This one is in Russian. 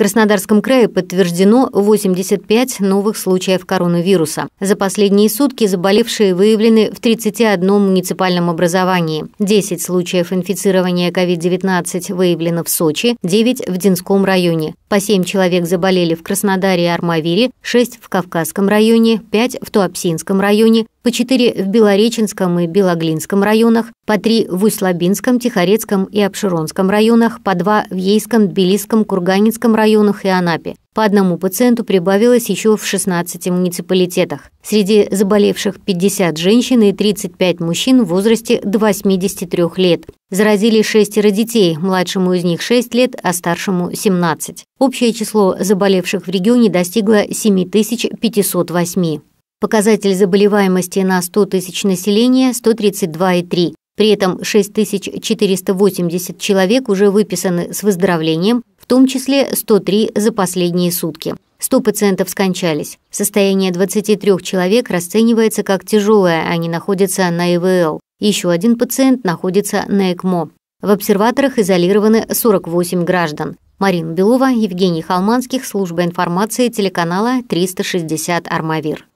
Краснодарском крае подтверждено 85 новых случаев коронавируса. За последние сутки заболевшие выявлены в 31 муниципальном образовании. 10 случаев инфицирования COVID-19 выявлено в Сочи, 9 в Динском районе. По семь человек заболели в Краснодаре и Армавире, шесть в Кавказском районе, пять в Туапсинском районе, по четыре в Белореченском и Белоглинском районах, по три в Усть-Лабинском, Тихорецком и Обширонском районах, по два в Ейском, Тбилисском, Курганинском районах и Анапе. По одному пациенту прибавилось еще в 16 муниципалитетах. Среди заболевших 50 женщин и 35 мужчин в возрасте до 83 лет. Заразили шестеро детей, младшему из них 6 лет, а старшему 17. Общее число заболевших в регионе достигло 7508. Показатель заболеваемости на 100 тысяч населения – 132,3. При этом 6480 человек уже выписаны с выздоровлением, том числе 103 за последние сутки. 100 пациентов скончались. Состояние 23 человек расценивается как тяжелое, они находятся на ИВЛ. Еще один пациент находится на ЭКМО. В обсерваторах изолированы 48 граждан. Марина Белова, Евгений Халманских, служба информации телеканала 360 «Армавир».